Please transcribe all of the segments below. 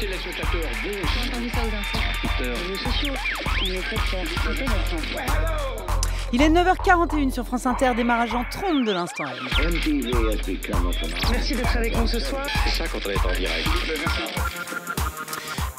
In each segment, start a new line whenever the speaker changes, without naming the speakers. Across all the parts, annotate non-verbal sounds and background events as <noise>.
Écoutez les spectateurs, vous. J'ai entendu ça aux infos. Les réseaux sociaux, on est fait faire un peu il est 9h41 sur France Inter, démarrage en 30 de l'instant. Merci d'être avec nous ce soir. C'est ça quand on est en direct. Ben,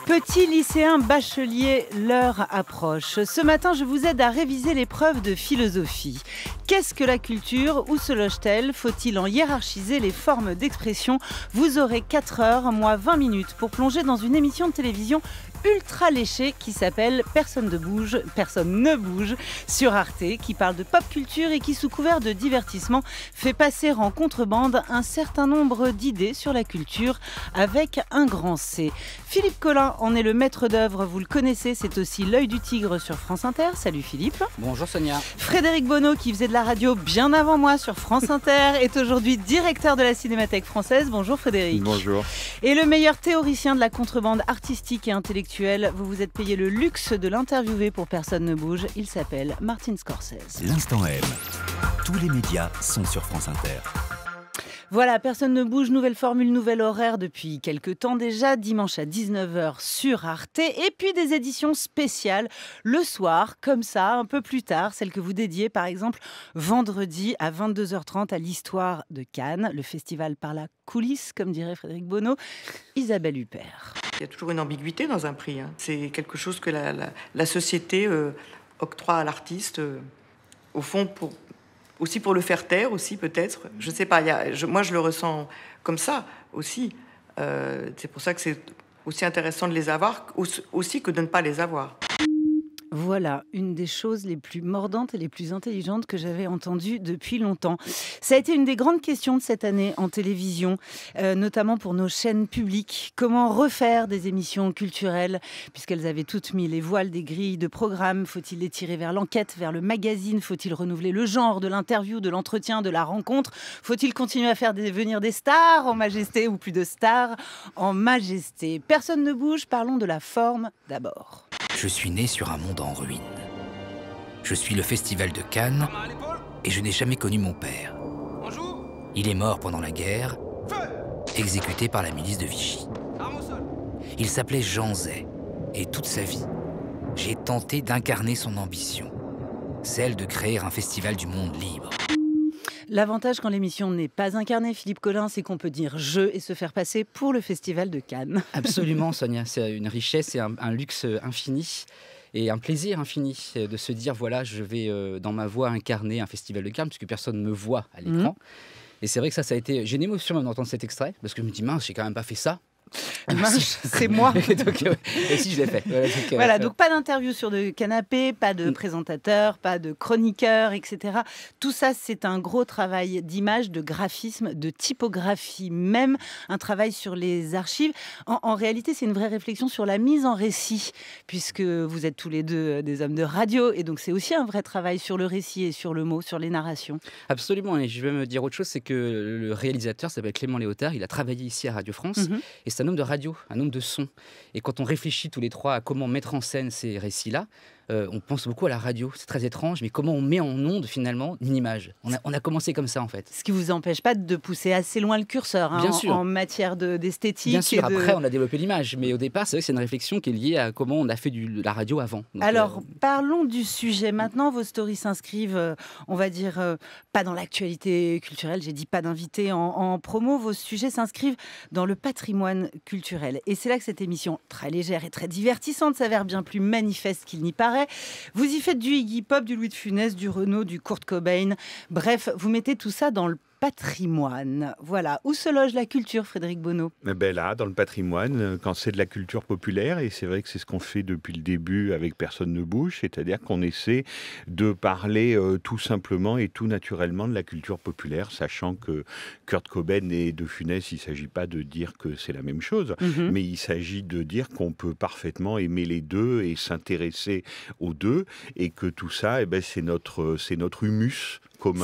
Petit lycéen bachelier, l'heure approche. Ce matin, je vous aide à réviser l'épreuve de philosophie. Qu'est-ce que la culture Où se loge-t-elle Faut-il en hiérarchiser les formes d'expression Vous aurez 4 heures, moins 20 minutes, pour plonger dans une émission de télévision ultra léché qui s'appelle Personne ne bouge, personne ne bouge sur Arte, qui parle de pop culture et qui, sous couvert de divertissement, fait passer en contrebande un certain nombre d'idées sur la culture avec un grand C. Philippe Collin en est le maître d'œuvre, vous le connaissez, c'est aussi l'œil du tigre sur France Inter. Salut Philippe.
Bonjour Sonia.
Frédéric Bonneau, qui faisait de la radio bien avant moi sur France Inter, est aujourd'hui directeur de la Cinémathèque française. Bonjour Frédéric. Bonjour. Et le meilleur théoricien de la contrebande artistique et intellectuelle vous vous êtes payé le luxe de l'interviewer pour Personne ne bouge. Il s'appelle Martin Scorsese.
L'instant M. Tous les médias sont sur France Inter.
Voilà, personne ne bouge, nouvelle formule, nouvel horaire depuis quelques temps déjà, dimanche à 19h sur Arte, et puis des éditions spéciales le soir, comme ça, un peu plus tard, celle que vous dédiez par exemple vendredi à 22h30 à l'histoire de Cannes, le festival par la coulisse, comme dirait Frédéric Bonneau, Isabelle
Huppert. Il y a toujours une ambiguïté dans un prix. Hein. C'est quelque chose que la, société euh, octroie à l'artiste, euh, au fond, pour, aussi pour le faire taire, aussi peut-être. Je sais pas. moi, je le ressens comme ça aussi. Euh, c'est pour ça que c'est aussi intéressant de les avoir, aussi que de ne pas les avoir. Voilà,
une des choses les plus mordantes et les plus intelligentes que j'avais entendues depuis longtemps. Ça a été une des grandes questions de cette année en télévision, euh, notamment pour nos chaînes publiques. Comment refaire des émissions culturelles, puisqu'elles avaient toutes mis les voiles des grilles de programmes Faut-il les tirer vers l'enquête, vers le magazine Faut-il renouveler le genre de l'interview, de l'entretien, de la rencontre Faut-il continuer à faire des, venir des stars en majesté ou plus de stars en majesté Personne ne bouge, parlons de la forme d'abord.
Je suis né sur un monde en ruine. Je suis le festival de Cannes et je n'ai jamais connu mon père. Il est mort pendant la guerre, exécuté par la milice de Vichy. Il s'appelait Jean Zay et toute sa vie, j'ai tenté d'incarner son ambition, celle de créer un festival du monde libre.
L'avantage quand l'émission n'est pas incarnée, Philippe Collin, c'est qu'on peut dire je et se faire passer pour le Festival de Cannes.
<laughs> Absolument, Sonia. C'est une richesse, et un, luxe infini et un plaisir infini de se dire voilà, je vais euh, dans ma voix incarner un festival de Cannes, puisque personne ne me voit à l'écran. Mhm. Et c'est vrai que ça, ça a été. J'ai une émotion même d'entendre cet extrait, parce que je me dis, mince, j'ai quand même pas fait ça. Ah, <laughs> c'est moi. <laughs> donc, euh, si je l'ai fait. Euh, voilà, euh, donc,
pas d'interview sur le canapé, pas de mm. présentateur, pas de chroniqueur, etc. Tout ça, c'est un gros travail d'image, de graphisme, de typographie même, un travail sur les archives. En, réalité, c'est une vraie réflexion sur la mise en récit, puisque vous êtes tous les deux des hommes de
radio, et donc c'est aussi un vrai travail sur le récit et sur le mot, sur les narrations. Absolument, et je vais me dire autre chose, c'est que le réalisateur s'appelle Clément Léotard, il a travaillé ici à Radio France, mhm c'est un homme de radio, un homme de son. Et quand on réfléchit tous les trois à comment mettre en scène ces récits-là, euh, on pense beaucoup à la radio. C'est très étrange, mais comment on met en onde finalement une image on a, on a, commencé comme ça en fait. Ce
qui vous empêche pas de pousser assez loin le curseur hein, en, matière d'esthétique. De, Bien sûr, après on
a développé l'image, mais au départ c'est vrai que c'est une réflexion qui est liée à comment on a fait du, la radio avant.
Alors euh, parlons du sujet maintenant. Vos stories s'inscrivent, euh, on va dire, pas dans l'actualité culturelle, j'ai dit pas d'invité en promo. Vos sujets s'inscrivent dans le patrimoine culturel. Et c'est là que cette émission, très légère et très divertissante, s'avère bien plus manifeste qu'il n'y paraît vous y faites du Iggy Pop, du Louis de Funès, du Renault, du Kurt Cobain. Bref, vous mettez tout ça dans le patrimoine. Voilà, où se loge la culture, Frédéric Bonneau
eh ben Là, dans le patrimoine, euh, quand c'est de la culture populaire, et c'est vrai que c'est ce qu'on fait depuis le début avec Personne ne bouge, c'est-à-dire qu'on essaie de parler euh, tout simplement et tout naturellement de la culture populaire, sachant que Kurt Cobain et De Funès, il ne s'agit pas de dire que c'est la même chose, mhm. mais il s'agit de dire qu'on peut parfaitement aimer les deux et s'intéresser aux deux, et que tout ça, eh ben, c'est notre, euh, notre humus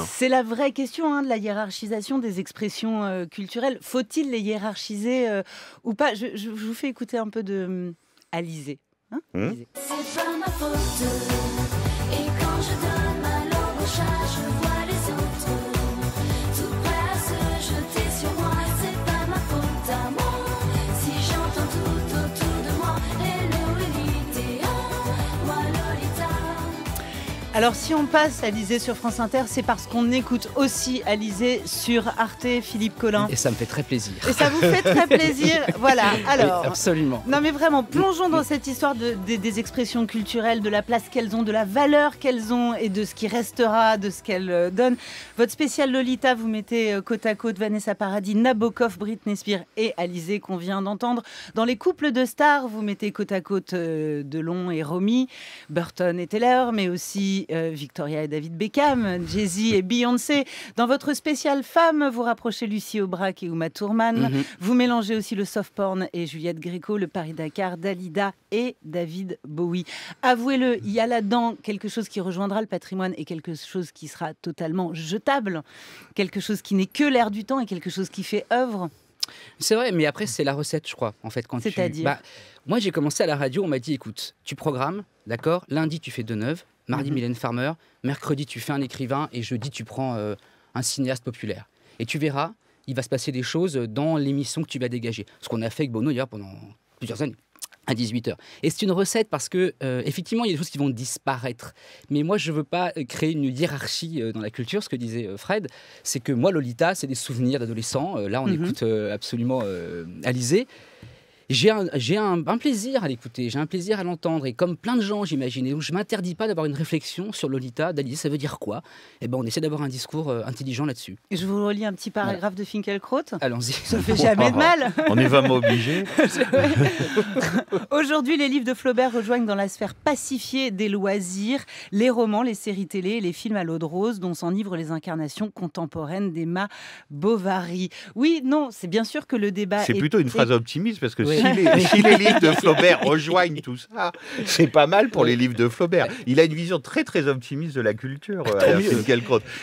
c'est
la vraie question hein, de la hiérarchisation des expressions euh, culturelles. Faut-il les hiérarchiser euh, ou pas je, vous fais écouter un peu de hum, hein hum Alizé. C'est
pas ma faute. Et quand je donne ma langue au chat,
Alors si on passe à Alizé sur France Inter, c'est parce qu'on écoute aussi Alizé sur Arte, Philippe Collin. Et ça me fait très plaisir. Et ça vous fait très plaisir. <laughs> voilà. Alors. absolument. Non mais vraiment, plongeons dans cette histoire des, expressions culturelles, de la place qu'elles ont, de la valeur qu'elles ont et de ce qui restera, de ce qu'elles euh, donnent. Votre spécial Lolita, vous mettez euh, côte à côte Vanessa Paradis, Nabokov, Britney Spears et Alizé qu'on vient d'entendre. Dans les couples de stars, vous mettez côte à côte euh, Delon et Romy, Burton et Taylor, mais aussi euh, Victoria et David Beckham, Jay-Z et Beyoncé. Dans votre spéciale femme, vous rapprochez Lucie Aubrac et Uma Thurman. Mhm. Vous mélangez aussi le soft porn et Juliette Gréco, le Paris-Dakar, Dalida et David Bowie. Avouez-le, il y a là-dedans quelque chose qui rejoindra le patrimoine et quelque chose qui sera totalement jetable, quelque
chose qui n'est que l'air du temps et quelque chose qui fait œuvre. C'est vrai, mais après, c'est la recette, je crois, en fait. C'est-à-dire bah, Moi, j'ai commencé à la radio, on m'a dit, écoute, tu programmes, d'accord Lundi, tu fais de neuf, Mardi, mhm. Mylène Farmer. Mercredi, tu fais un écrivain. Et jeudi, tu prends euh, un cinéaste populaire. Et tu verras, il va se passer des choses dans l'émission que tu vas dégager. Ce qu'on a fait avec Bono hier pendant plusieurs années à 18h. Et c'est une recette parce que, euh, effectivement, il y a des choses qui vont disparaître. Mais moi, je ne veux pas euh, créer une hiérarchie dans la culture. Ce que disait Fred, c'est que moi, Lolita, c'est des souvenirs d'adolescents. là, on mhm. écoute absolument Alizé j'ai un, plaisir à l'écouter, j'ai un plaisir à l'entendre. Et comme plein de gens, j'imagine, je ne m'interdis pas d'avoir une réflexion sur Lolita, d'allier. ça veut dire quoi. Eh ben, on essaie d'avoir un discours euh, intelligent là-dessus. Je
vous relis un petit paragraphe de Finkelkraut. Allons-y. Ça ne fait jamais de mal. on est va m'obliger. <laughs> Aujourd'hui, les livres de Flaubert rejoignent dans la sphère pacifiée des loisirs les romans, les séries télé et les films à l'eau de rose dont s'enivrent les incarnations contemporaines d'Emma Bovary. Oui, non, c'est bien sûr que le débat. C'est plutôt une phrase
optimiste parce que si, les, livres de Flaubert rejoignent tout ça, c'est pas mal pour les livres de Flaubert. Il a une vision très très optimiste de la culture, ah, euh,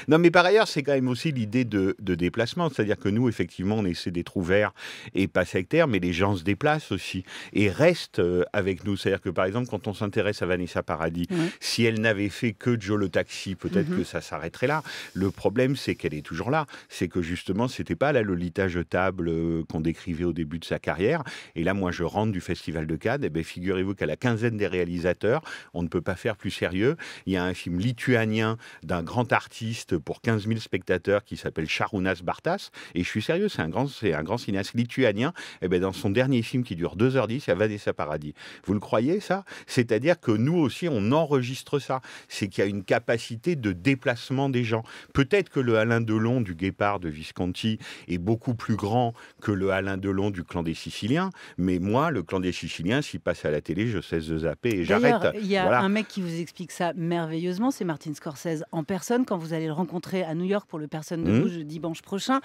Non, mais par ailleurs, c'est quand même aussi l'idée de, déplacement, c'est-à-dire que nous, effectivement, on essaie d'être ouverts et pas sectaires, mais les gens se déplacent aussi et restent euh, avec nous. C'est-à-dire que par exemple, quand on s'intéresse à Vanessa Paradis, si elle n'avait fait que Joe le taxi, peut-être mm-hmm. que ça s'arrêterait là. Le problème, c'est qu'elle est toujours là. C'est que justement, c'était pas la Lolita jetable euh, qu'on décrivait au début de sa carrière. Et et là, moi, je rentre du Festival de Cannes. Et eh bien, figurez-vous qu'à la quinzaine des réalisateurs, on ne peut pas faire plus sérieux. Il y a un film lituanien d'un grand artiste pour 15 000 spectateurs qui s'appelle Charunas Bartas. Et je suis sérieux, c'est un grand, c'est un grand cinéaste lituanien. Et eh bien, dans son dernier film qui dure 2h10, il y a Vanessa Paradis. Vous le croyez, ça C'est-à-dire que nous aussi, on enregistre ça. C'est qu'il y a une capacité de déplacement des gens. Peut-être que le Alain Delon du Guépard de Visconti est beaucoup plus grand que le Alain Delon du clan des Siciliens, mais moi, le clan des Siciliens, s'il passe à la télé, je cesse de zapper et j'arrête. Il y a un
mec qui vous explique ça merveilleusement, c'est Martin Scorsese en personne. Quand vous allez le rencontrer à New York pour le Personne de nous, mmh. le dimanche prochain,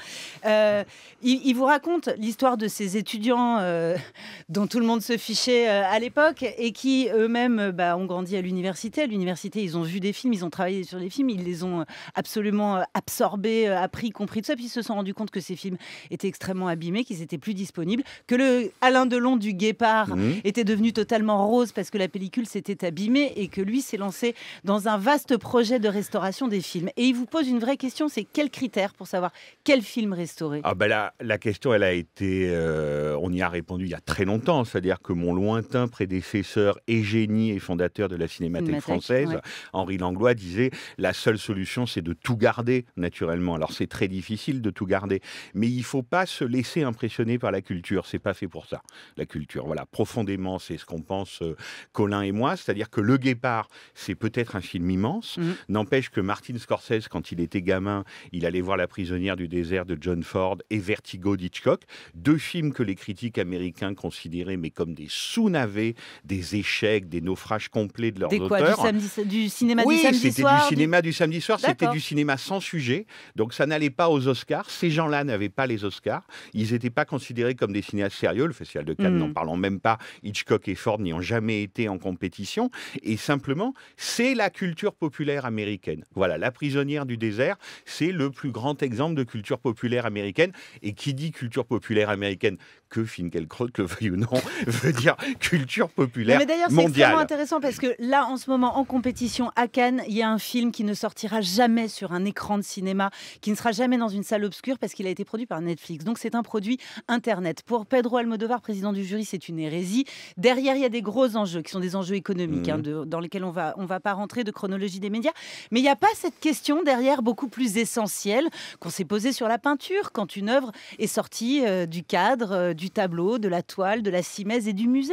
euh, il, vous raconte l'histoire de ces étudiants euh, <laughs> dont tout le monde se fichait euh, à l'époque et qui eux-mêmes bah, ont grandi à l'université. À l'université, ils ont vu des films, ils ont travaillé sur des films, ils les ont absolument absorbés, appris, compris tout ça. Puis ils se sont rendus compte que ces films étaient extrêmement abîmés, qu'ils étaient plus disponibles, que le de long du Guépard mhm. était devenu totalement rose parce que la pellicule s'était abîmée et que lui s'est lancé dans un vaste projet de restauration des films. Et il vous pose une vraie question, c'est quels critères pour savoir quel film restaurer
Ah ben la question, elle a été, euh, on y a répondu il y a très longtemps, c'est-à-dire que mon lointain prédécesseur et génie et fondateur de la cinémathèque, française, Henri Langlois, disait la seule solution, c'est de tout garder naturellement. Alors c'est très difficile de tout garder, mais il faut pas se laisser impressionner par la culture, c'est pas fait pour ça. La culture, voilà, profondément, c'est ce qu'on pense euh, Colin et moi, c'est-à-dire que Le Guépard, c'est peut-être un film immense. Mmh. N'empêche que Martin Scorsese, quand il était gamin, il allait voir La prisonnière du désert de John Ford et Vertigo d'Hitchcock, deux films que les critiques américains considéraient mais comme des sous-navets, des échecs, des naufrages complets de leurs auteurs.
Du, cinéma du samedi soir. C'était du cinéma du,
samedi soir, c'était du cinéma sans sujet, donc ça n'allait pas aux Oscars. Ces gens-là n'avaient pas les Oscars, ils n'étaient pas considérés comme des cinéastes sérieux. Le de Cannes, n'en mm. parlons même pas. Hitchcock et Ford n'y ont jamais été en compétition. Et simplement, c'est la culture populaire américaine. Voilà, La prisonnière du désert, c'est le plus grand exemple de culture populaire américaine. Et qui dit culture populaire américaine, que Finkielkraut le veuille ou non, <laughs> veut dire culture populaire mais d'ailleurs, c'est extrêmement
intéressant parce que là, en ce moment, en compétition à Cannes, il y a un film qui ne sortira jamais sur un écran de cinéma, qui ne sera jamais dans une salle obscure parce qu'il a été produit par Netflix. Donc c'est un produit Internet. Pour Pedro Almodovar, président du jury, c'est une hérésie. Derrière, il y a des gros enjeux qui sont des enjeux économiques, hein, mmh. dans lesquels on va, on va pas rentrer de chronologie des médias. Mais il n'y a pas cette question derrière beaucoup plus essentielle qu'on s'est posée sur la peinture quand une œuvre est sortie euh, du cadre, euh, du tableau, de la toile, de la simèse et du musée.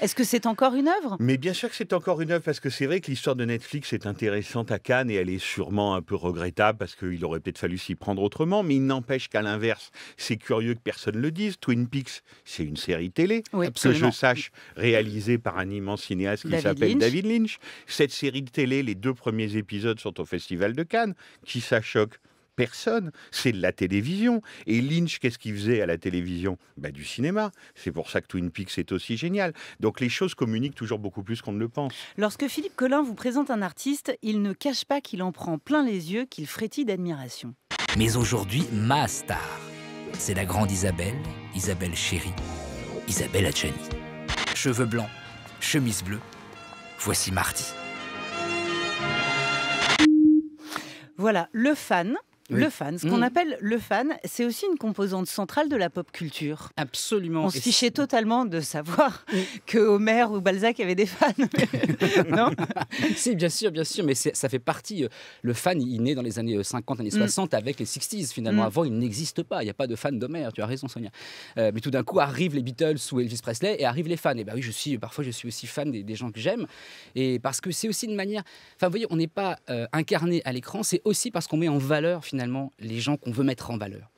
Est-ce que c'est encore une œuvre
Mais bien sûr que c'est encore une œuvre parce que c'est vrai que l'histoire de Netflix est intéressante à Cannes et elle est sûrement un peu regrettable parce qu'il aurait peut-être fallu s'y prendre autrement. Mais il n'empêche qu'à l'inverse, c'est curieux que personne le dise. Twin Peaks, c'est une série télé, que je sache, réalisée par un immense cinéaste qui s'appelle David Lynch. Cette série de télé, les deux premiers épisodes sont au Festival de Cannes. Qui ça choque personne, c'est de la télévision. Et Lynch, qu'est-ce qu'il faisait à la télévision ben, Du cinéma. C'est pour ça que Twin Peaks est aussi génial. Donc les choses communiquent toujours beaucoup plus qu'on ne le pense.
Lorsque Philippe Collin vous présente un artiste, il ne cache pas qu'il en prend plein les yeux, qu'il frétille d'admiration.
Mais aujourd'hui,
ma star, c'est la grande Isabelle, Isabelle Chéry. Isabelle Adjani. Cheveux blancs, chemise bleue, voici Marty.
Voilà, le fan, le fan, ce qu'on mm. appelle le fan, c'est aussi une composante centrale de la pop culture. Absolument. On se fichait totalement de savoir mm. <laughs> que Homer ou Balzac avaient des fans. <laughs>
non C'est <laughs> bien sûr, bien sûr, mais ça fait partie. Euh, le fan, il naît dans les années 50, euh, années 60 mm. avec les 60s finalement. Avant, il n'existe pas. Il n'y a pas de fan d'Homer, tu as raison Sonia. Euh, mais tout d'un coup, arrivent les Beatles ou Elvis Presley et arrivent les fans. Et bah oui, je suis, parfois, je suis aussi fan des, gens que j'aime. Et parce que c'est aussi une manière. Enfin, vous voyez, on n'est pas incarné à l'écran, c'est aussi parce qu'on met en valeur finalement les gens qu'on veut mettre en valeur.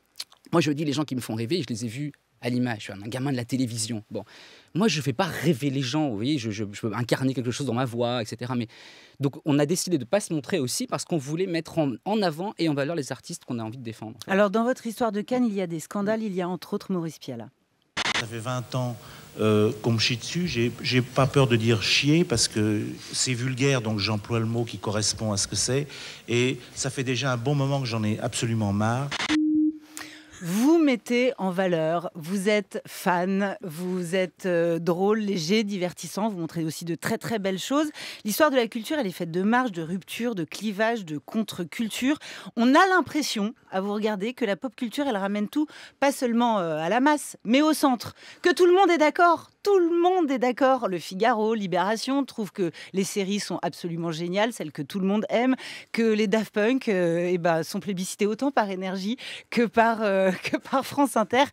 Moi, je dis les gens qui me font rêver, je les ai vus à l'image. Je suis un gamin de la télévision. Bon, moi, je ne fais pas rêver les gens. Vous voyez, je, je, peux incarner quelque chose dans ma voix, etc. Mais donc, on a décidé de ne pas se montrer aussi parce qu'on voulait mettre en, avant et en valeur les artistes qu'on a envie de défendre.
Alors, dans votre histoire de Cannes, il y a des scandales. Il y a entre autres Maurice Piala.
Ça fait 20 ans euh, qu'on me chie dessus. J'ai pas peur de dire chier parce que c'est vulgaire, donc j'emploie le mot qui correspond à ce que c'est. Et ça fait déjà un bon moment que j'en ai absolument marre.
Vous mettez en valeur, vous êtes fan, vous êtes euh, drôle, léger, divertissant, vous montrez aussi de très très belles choses. L'histoire de la culture, elle est faite de marges, de ruptures, de clivages, de contre-culture. On a l'impression, à vous regarder, que la pop culture, elle ramène tout, pas seulement euh, à la masse, mais au centre. Que tout le monde est d'accord, tout le monde est d'accord. Le Figaro, Libération trouve que les séries sont absolument géniales, celles que tout le monde aime, que les Daft Punk euh, eh ben, sont plébiscités autant par énergie que par, euh, <laughs> que par France Inter.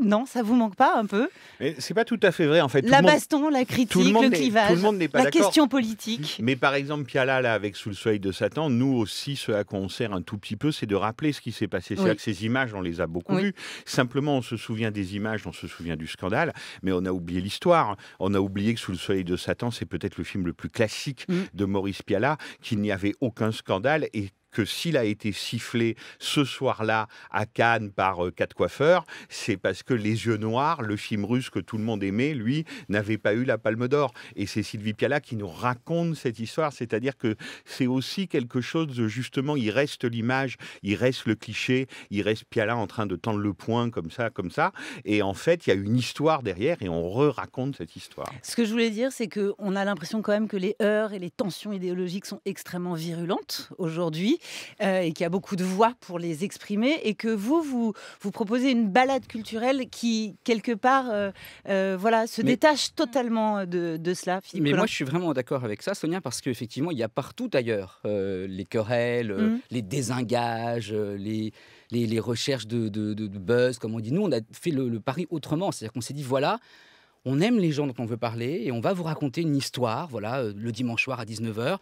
non, ça vous manque pas un peu
Mais c'est pas tout à fait vrai en fait. la baston, la critique, le, clivage, pas la question politique. Mais par exemple, Piala, avec Sous le soleil de Satan, nous aussi, ce à on sert un tout petit peu, c'est de rappeler ce qui s'est passé. cest ces images, on les a beaucoup vues. Simplement, on se souvient des images, on se souvient du scandale mais on a oublié l'histoire. On a oublié que Sous le soleil de Satan, c'est peut-être le film le plus classique mm. de Maurice Pialat, qu'il n'y avait aucun scandale et que s'il a été sifflé ce soir-là à Cannes par euh, quatre coiffeurs, c'est parce que Les Yeux Noirs, le film russe que tout le monde aimait, lui, n'avait pas eu la Palme d'Or. Et c'est Sylvie Piala qui nous raconte cette histoire, c'est-à-dire que c'est aussi quelque chose de justement, il reste l'image, il reste le cliché, il reste Piala en train de tendre le poing comme ça, comme ça. Et en fait, il y a une histoire derrière et on re-raconte cette histoire. Ce
que je voulais dire, c'est qu'on a l'impression quand même que les heurts et les tensions idéologiques sont extrêmement virulentes aujourd'hui. Euh, et qui a beaucoup de voix pour les exprimer, et que vous, vous, vous proposez une balade culturelle qui, quelque part, euh, euh, voilà, se détache totalement de, cela. mais moi, je suis
vraiment d'accord avec ça, Sonia, parce qu'effectivement, il y a partout ailleurs les querelles, mmh. les désengages, les... recherches de, buzz, comme on dit. Nous, on a fait le, pari autrement. C'est-à-dire qu'on s'est dit, voilà, on aime les gens dont on veut parler et on va vous raconter une histoire, voilà, le dimanche soir à 19h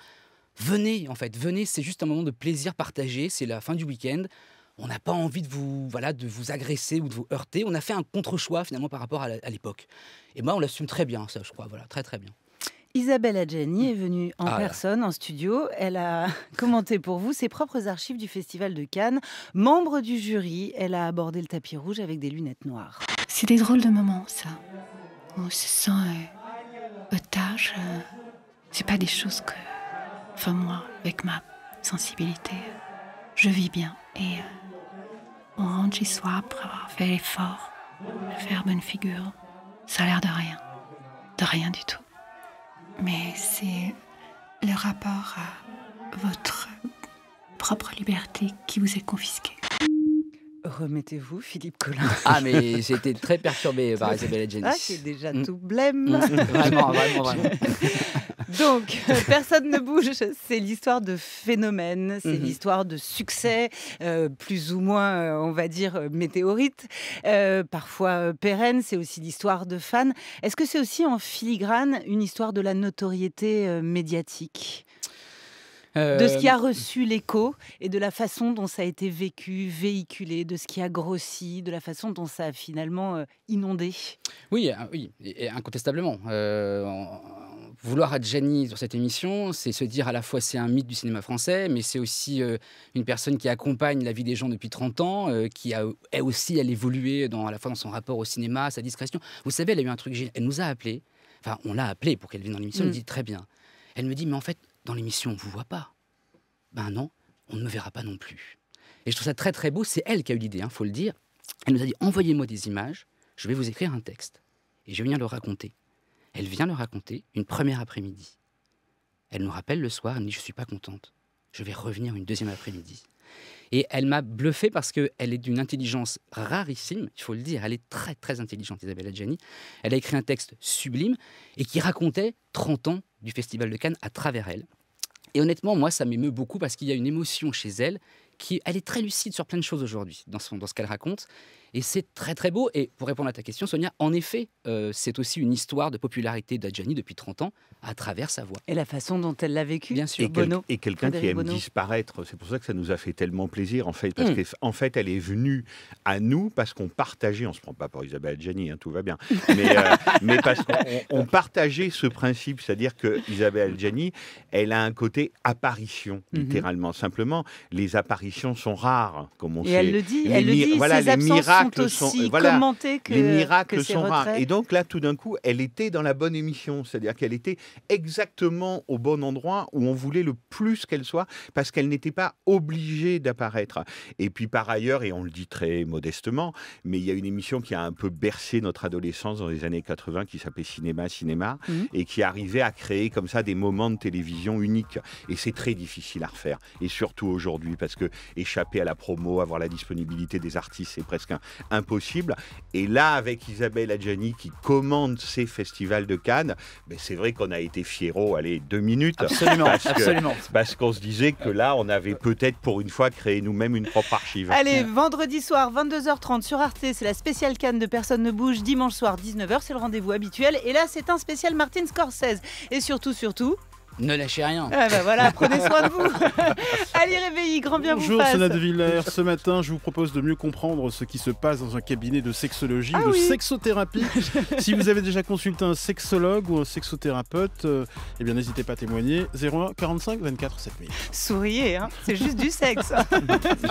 venez en fait, venez, c'est juste un moment de plaisir partagé, c'est la fin du week-end. On n'a pas envie de vous, voilà, de vous agresser ou de vous heurter. On a fait un contre-choix finalement par rapport à l'époque. Et moi, on l'assume très bien, ça, je crois. Voilà, très très bien.
Isabelle Adjani est venue en ah personne en studio. Elle a <laughs> commenté pour vous ses propres archives du Festival de Cannes. Membre du jury, elle a abordé le tapis rouge avec des lunettes noires. C'est des drôles de moments, ça. On se sent euh, otage. Euh, c'est pas des choses que Enfin moi, avec ma sensibilité, je vis bien. Et euh, on rentre chez soi après avoir fait l'effort de faire bonne figure. Ça a l'air de rien. De rien du tout. Mais c'est le rapport à votre propre liberté qui vous est confisqué. Remettez-vous, Philippe Collin. <laughs> Ah, mais j'étais très perturbé par Isabelle Adjanis.
Ah, c'est déjà mm. tout blême. Mm. vraiment, vraiment. <laughs> Donc, euh,
personne ne bouge, c'est l'histoire de phénomènes, c'est mhm. l'histoire de succès, euh, plus ou moins, euh, on va dire, météorite, parfois pérenne, c'est aussi l'histoire de fans. Est-ce que c'est aussi en filigrane une histoire de la notoriété médiatique
de ce qui a
reçu l'écho et de la façon dont ça a été vécu, véhiculé, de ce qui a grossi, de la façon dont ça a finalement inondé.
Oui, ah, oui, incontestablement vouloir Adjani sur cette émission, c'est se dire à la fois c'est un mythe du cinéma français, mais c'est aussi euh, une personne qui accompagne la vie des gens depuis 30 ans, euh, qui a, aussi, elle évolué dans, à la fois dans son rapport au cinéma, sa discrétion. Vous savez, elle a eu un truc, elle nous a appelé, enfin on l'a appelé pour qu'elle vienne dans l'émission, elle mm. dit très bien. Elle me dit, mais en fait, dans l'émission, on vous voit pas. Ben non, on ne me verra pas non plus. Et je trouve ça très très beau, c'est elle qui a eu l'idée, il hein, faut le dire. Elle nous a dit, envoyez-moi des images, je vais vous écrire un texte, et je viens le raconter. Elle vient le raconter une première après-midi. Elle nous rappelle le soir, elle dit Je ne suis pas contente. Je vais revenir une deuxième après-midi. Et elle m'a bluffé parce qu'elle est d'une intelligence rarissime, il faut le dire. Elle est très, très intelligente, Isabelle Adjani. Elle a écrit un texte sublime et qui racontait 30 ans du Festival de Cannes à travers elle. Et honnêtement, moi, ça m'émeut beaucoup parce qu'il y a une émotion chez elle qui, elle est très lucide sur plein de choses aujourd'hui dans, dans ce qu'elle raconte. Et c'est très très beau. Et pour répondre à ta question, Sonia, en effet, euh, c'est aussi une histoire de popularité d'Adjani depuis 30 ans à travers sa voix. Et
la façon dont elle l'a vécu
bien sûr. Et, et quelqu'un qui aime disparaître. C'est pour ça que ça nous a fait tellement plaisir, en fait, parce mmh. que qu'en fait, elle est venue à nous parce qu'on partageait, on se prend pas pour Isabelle Adjani, hein, tout va bien, <laughs> euh, mais, parce qu'on partageait ce principe, c'est-à-dire que Isabelle Adjani, elle a un côté apparition, mmh. littéralement. Simplement, les apparitions sont rares, comme on et Elle le dit, elle le dit, voilà, les miracles les miracles sont rares. Et donc là, tout d'un coup, elle était dans la bonne émission, c'est-à-dire qu'elle était exactement au bon endroit où on voulait le plus qu'elle soit, parce qu'elle n'était pas obligée d'apparaître. Et puis par ailleurs, et on le dit très modestement, mais il y a une émission qui a un peu bercé notre adolescence dans les années 80 qui s'appelait Cinéma, Cinéma, mhm. et qui arrivait à créer comme ça des moments de télévision uniques. Et c'est très difficile à refaire, et surtout aujourd'hui, parce que échapper à la promo, avoir la disponibilité des artistes, c'est presque un, impossible. Et là, avec Isabelle Adjani qui commande ces festivals de Cannes, ben c'est vrai qu'on a été fierro. allez, deux minutes. Absolument, parce absolument. parce qu'on se disait que là, on avait peut-être pour une fois créé nous-mêmes une propre archive. Allez,
vendredi soir, 22h30 sur Arte, c'est la spéciale Cannes de Personne ne bouge. Dimanche soir, 19h, c'est le rendez-vous habituel. Et là, c'est un spécial Martin Scorsese. Et surtout, surtout,
ne lâchez rien. Ah
bah voilà, prenez soin de vous. <laughs>
Allez réveillez, grand bien Bonjour, vous Bonjour de
Villers. Ce matin, je vous propose de mieux comprendre ce qui se passe dans un cabinet de sexologie, ah de sexothérapie. <laughs> si vous avez déjà consulté un sexologue ou un sexothérapeute, euh, eh bien n'hésitez pas à témoigner. 01 45 24 7000.
Souriez, hein. c'est juste du sexe. <laughs>